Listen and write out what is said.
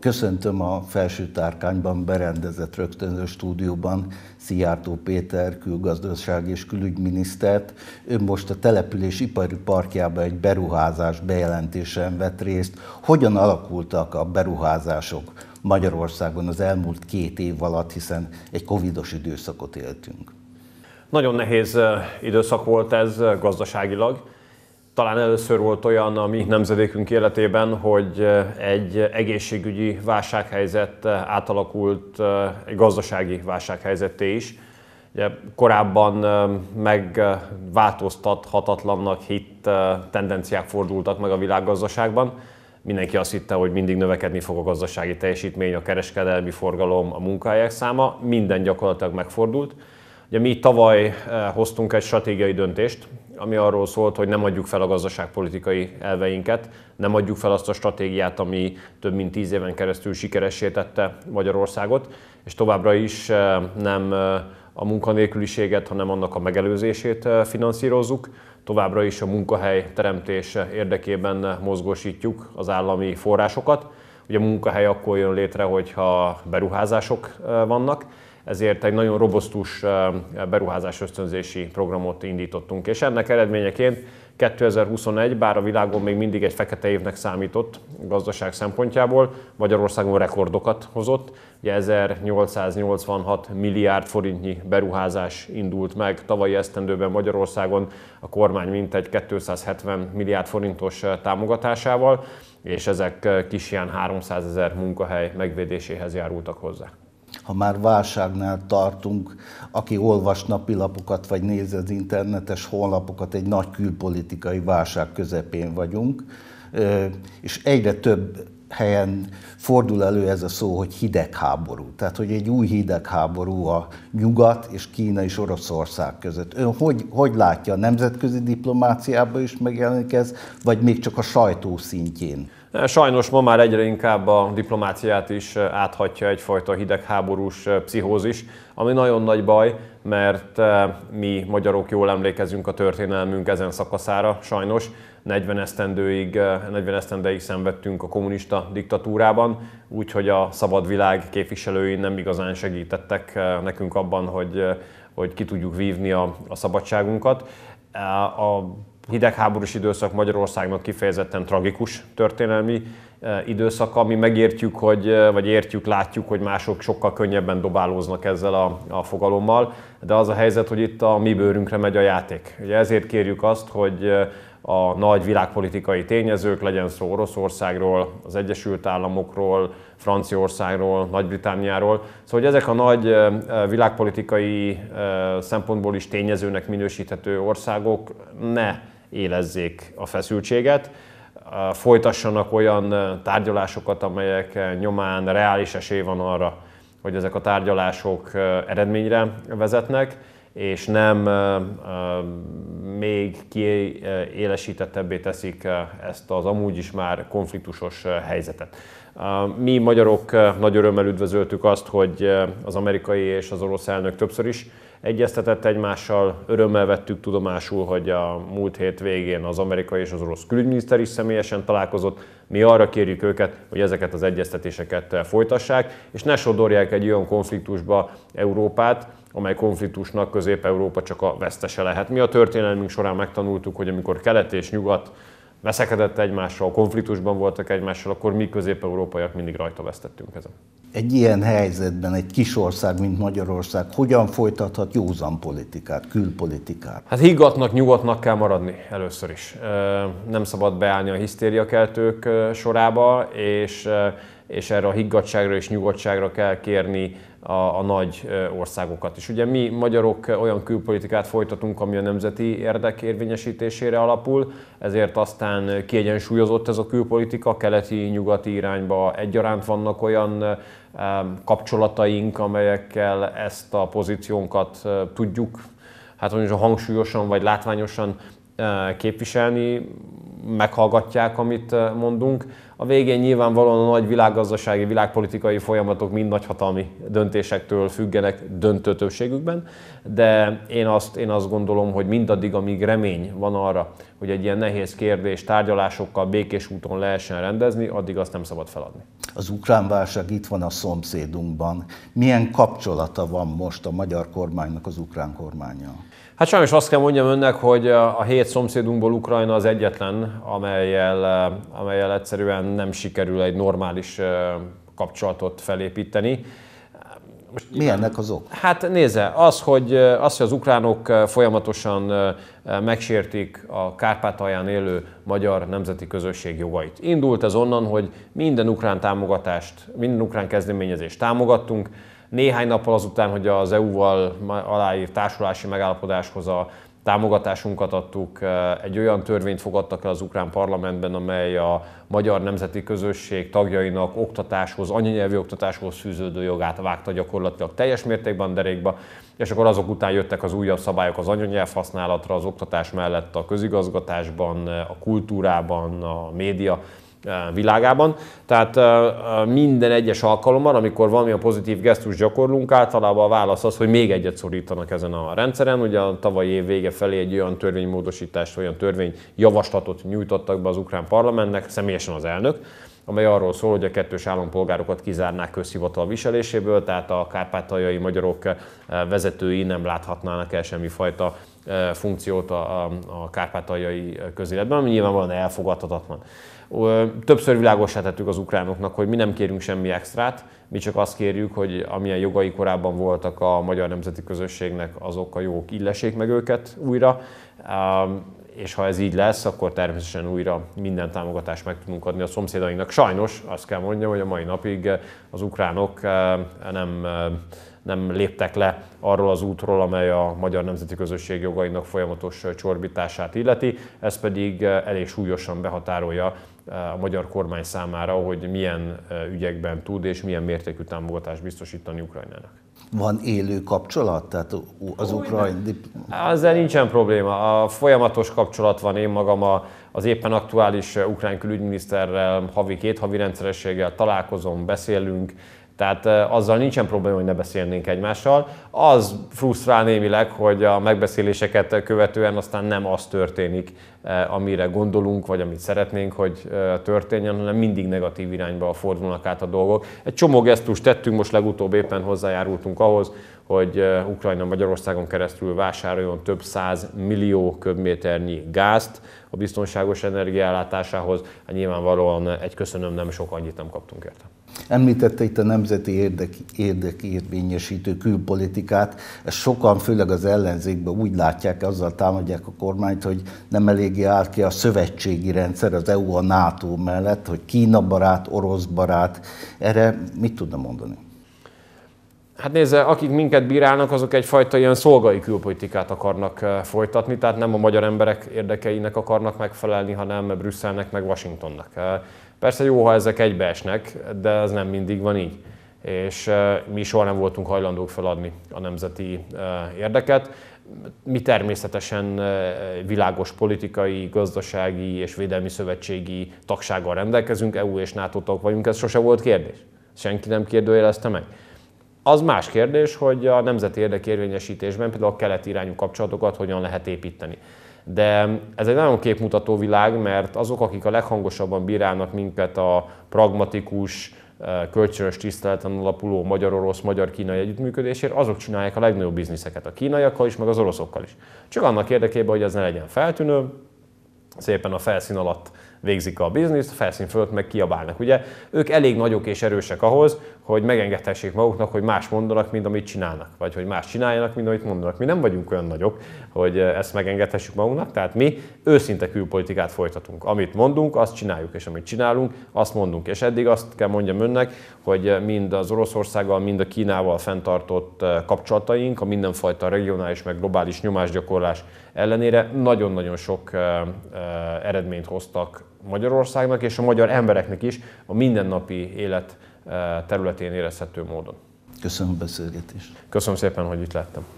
Köszöntöm a felső tárkányban berendezett rögtönző stúdióban Szijjártó Péter külgazdaság és külügyminisztert. Ő most a település ipari parkjában egy beruházás bejelentésen vett részt. Hogyan alakultak a beruházások Magyarországon az elmúlt két év alatt, hiszen egy covidos időszakot éltünk? Nagyon nehéz időszak volt ez gazdaságilag talán először volt olyan a mi nemzedékünk életében, hogy egy egészségügyi válsághelyzet átalakult egy gazdasági válsághelyzetté is. Ugye korábban megváltoztathatatlannak hitt tendenciák fordultak meg a világgazdaságban. Mindenki azt hitte, hogy mindig növekedni fog a gazdasági teljesítmény, a kereskedelmi forgalom, a munkahelyek száma. Minden gyakorlatilag megfordult Ugye mi tavaly eh, hoztunk egy stratégiai döntést, ami arról szólt, hogy nem adjuk fel a gazdaságpolitikai elveinket, nem adjuk fel azt a stratégiát, ami több mint tíz éven keresztül sikeressé tette Magyarországot, és továbbra is eh, nem eh, a munkanélküliséget, hanem annak a megelőzését finanszírozzuk. Továbbra is a munkahely teremtés érdekében mozgósítjuk az állami forrásokat. Ugye a munkahely akkor jön létre, hogyha beruházások vannak, ezért egy nagyon robosztus eh, beruházás ösztönzési programot indítottunk. És ennek eredményeként 2021, bár a világon még mindig egy fekete évnek számított gazdaság szempontjából, Magyarországon rekordokat hozott. Ugye 1886 milliárd forintnyi beruházás indult meg tavalyi esztendőben Magyarországon a kormány mintegy 270 milliárd forintos eh, támogatásával, és ezek eh, kis ilyen 300 ezer munkahely megvédéséhez járultak hozzá ha már válságnál tartunk, aki olvas napilapokat vagy néz az internetes honlapokat, egy nagy külpolitikai válság közepén vagyunk, és egyre több helyen fordul elő ez a szó, hogy hidegháború. Tehát, hogy egy új hidegháború a Nyugat és Kína és Oroszország között. Ön hogy, hogy látja, a nemzetközi diplomáciában is megjelenik ez, vagy még csak a sajtó szintjén? Sajnos ma már egyre inkább a diplomáciát is áthatja egyfajta hidegháborús pszichózis, ami nagyon nagy baj, mert mi magyarok jól emlékezünk a történelmünk ezen szakaszára, sajnos. 40 esztendőig, 40 esztendeig szenvedtünk a kommunista diktatúrában, úgyhogy a szabad világ képviselői nem igazán segítettek nekünk abban, hogy, hogy ki tudjuk vívni a, a szabadságunkat. A hidegháborús időszak Magyarországnak kifejezetten tragikus történelmi e, időszaka. Mi megértjük, hogy, e, vagy értjük, látjuk, hogy mások sokkal könnyebben dobálóznak ezzel a, a fogalommal, de az a helyzet, hogy itt a mi bőrünkre megy a játék. Ugye ezért kérjük azt, hogy e, a nagy világpolitikai tényezők, legyen szó Oroszországról, az Egyesült Államokról, Franciaországról, Nagy-Britániáról. Szóval hogy ezek a nagy világpolitikai szempontból is tényezőnek minősíthető országok ne élezzék a feszültséget, folytassanak olyan tárgyalásokat, amelyek nyomán reális esély van arra, hogy ezek a tárgyalások eredményre vezetnek, és nem még kiélesítettebbé teszik ezt az amúgy is már konfliktusos helyzetet. Mi magyarok nagy örömmel üdvözöltük azt, hogy az amerikai és az orosz elnök többször is egyeztetett egymással. Örömmel vettük tudomásul, hogy a múlt hét végén az amerikai és az orosz külügyminiszter is személyesen találkozott. Mi arra kérjük őket, hogy ezeket az egyeztetéseket folytassák, és ne sodorják egy olyan konfliktusba Európát, amely konfliktusnak Közép-Európa csak a vesztese lehet. Mi a történelmünk során megtanultuk, hogy amikor kelet és nyugat veszekedett egymással, konfliktusban voltak egymással, akkor mi közép-európaiak mindig rajta vesztettünk ezen egy ilyen helyzetben egy kis ország, mint Magyarország, hogyan folytathat józan politikát, külpolitikát? Hát higgatnak, nyugatnak kell maradni először is. Nem szabad beállni a hisztériakeltők sorába, és, és erre a higgadságra és nyugodtságra kell kérni a, a nagy országokat is. Ugye mi magyarok olyan külpolitikát folytatunk, ami a nemzeti érdek érvényesítésére alapul, ezért aztán kiegyensúlyozott ez a külpolitika, keleti-nyugati irányba egyaránt vannak olyan kapcsolataink, amelyekkel ezt a pozíciónkat tudjuk, hát mondjuk hangsúlyosan vagy látványosan képviselni, meghallgatják, amit mondunk a végén nyilvánvalóan a nagy világgazdasági, világpolitikai folyamatok mind nagyhatalmi döntésektől függenek döntő többségükben, de én azt, én azt gondolom, hogy mindaddig, amíg remény van arra, hogy egy ilyen nehéz kérdés tárgyalásokkal békés úton lehessen rendezni, addig azt nem szabad feladni. Az ukrán válság itt van a szomszédunkban. Milyen kapcsolata van most a magyar kormánynak az ukrán kormányjal? Hát sajnos azt kell mondjam önnek, hogy a hét szomszédunkból Ukrajna az egyetlen, amelyel, amelyel egyszerűen nem sikerül egy normális kapcsolatot felépíteni. Most Mi ennek az ok? Hát nézze, az hogy, az, hogy az ukránok folyamatosan megsértik a Kárpátalján élő magyar nemzeti közösség jogait. Indult ez onnan, hogy minden ukrán támogatást, minden ukrán kezdeményezést támogattunk, néhány nappal azután, hogy az EU-val aláírt társulási megállapodáshoz a támogatásunkat adtuk, egy olyan törvényt fogadtak el az ukrán parlamentben, amely a magyar nemzeti közösség tagjainak oktatáshoz, anyanyelvi oktatáshoz fűződő jogát vágta gyakorlatilag teljes mértékben derékba, és akkor azok után jöttek az újabb szabályok az anyanyelv használatra, az oktatás mellett a közigazgatásban, a kultúrában, a média világában. Tehát minden egyes alkalommal, amikor valami a pozitív gesztus gyakorlunk, általában a válasz az, hogy még egyet szorítanak ezen a rendszeren. Ugye a tavalyi év vége felé egy olyan törvénymódosítást, olyan törvényjavaslatot nyújtottak be az ukrán parlamentnek, személyesen az elnök, amely arról szól, hogy a kettős állampolgárokat kizárnák közhivatal viseléséből, tehát a kárpátaljai magyarok eh, vezetői nem láthatnának el semmi fajta eh, funkciót a, kárpátaljai közéletben, ami nyilvánvalóan elfogadhatatlan. Többször világosá tettük az ukránoknak, hogy mi nem kérünk semmi extrát, mi csak azt kérjük, hogy amilyen jogai korábban voltak a magyar nemzeti közösségnek, azok a jók illessék meg őket újra és ha ez így lesz, akkor természetesen újra minden támogatást meg tudunk adni a szomszédainknak. Sajnos azt kell mondjam, hogy a mai napig az ukránok eh, nem eh, nem léptek le arról az útról, amely a magyar nemzeti közösség jogainak folyamatos csorbítását illeti. Ez pedig eh, elég súlyosan behatárolja eh, a magyar kormány számára, hogy milyen eh, ügyekben tud és milyen mértékű támogatást biztosítani Ukrajnának. Van élő kapcsolat? Tehát az ukrajn... Ezzel nincsen probléma. A folyamatos kapcsolat van. Én magam a, az éppen aktuális ukrán külügyminiszterrel havi két havi rendszerességgel találkozom, beszélünk, tehát azzal nincsen probléma, hogy ne beszélnénk egymással. Az frusztrál némileg, hogy a megbeszéléseket követően aztán nem az történik, amire gondolunk, vagy amit szeretnénk, hogy történjen, hanem mindig negatív irányba fordulnak át a dolgok. Egy csomó gesztust tettünk, most legutóbb éppen hozzájárultunk ahhoz, hogy Ukrajna Magyarországon keresztül vásároljon több száz millió köbméternyi gázt a biztonságos energiállátásához. Nyilvánvalóan egy köszönöm nem sok annyit nem kaptunk érte. Említette itt a nemzeti érdek, érdekérvényesítő külpolitikát. Ezt sokan, főleg az ellenzékben úgy látják, azzal támadják a kormányt, hogy nem eléggé áll ki a szövetségi rendszer, az EU, a NATO mellett, hogy Kína barát, orosz barát. Erre mit tudna mondani? Hát nézze, akik minket bírálnak, azok egyfajta ilyen szolgai külpolitikát akarnak eh, folytatni, tehát nem a magyar emberek érdekeinek akarnak megfelelni, hanem Brüsszelnek, meg Washingtonnak. Eh, persze jó, ha ezek egybeesnek, de ez nem mindig van így. És eh, mi soha nem voltunk hajlandók feladni a nemzeti érdeket. Mi természetesen világos politikai, gazdasági és védelmi szövetségi tagsággal rendelkezünk, EU és NATO tag vagyunk, ez sose volt kérdés. Senki nem kérdőjelezte meg. Az más kérdés, hogy a nemzeti érdekérvényesítésben például a keletirányú irányú kapcsolatokat hogyan lehet építeni. De ez egy nagyon képmutató világ, mert azok, akik a leghangosabban bírálnak minket a pragmatikus, eh, kölcsönös tiszteleten alapuló magyar-orosz, magyar-kínai együttműködésért, azok csinálják a legnagyobb bizniszeket a kínaiakkal is, meg az oroszokkal is. Csak annak érdekében, hogy ez ne legyen feltűnő, szépen a felszín alatt végzik a bizniszt, a felszín fölött meg kiabálnak. Ugye ők elég nagyok és erősek ahhoz, hogy megengedhessék maguknak, hogy más mondanak, mint amit csinálnak, vagy hogy más csináljanak, mint amit mondanak. Mi nem vagyunk olyan nagyok, hogy ezt megengedhessük magunknak, tehát mi őszinte külpolitikát folytatunk. Amit mondunk, azt csináljuk, és amit csinálunk, azt mondunk. És eddig azt kell mondjam önnek, hogy mind az Oroszországgal, mind a Kínával fenntartott kapcsolataink, a mindenfajta regionális meg globális nyomásgyakorlás ellenére nagyon-nagyon sok eredményt hoztak Magyarországnak és a magyar embereknek is a mindennapi élet eh, területén érezhető módon. Köszönöm a beszélgetést. Köszönöm szépen, hogy itt láttam.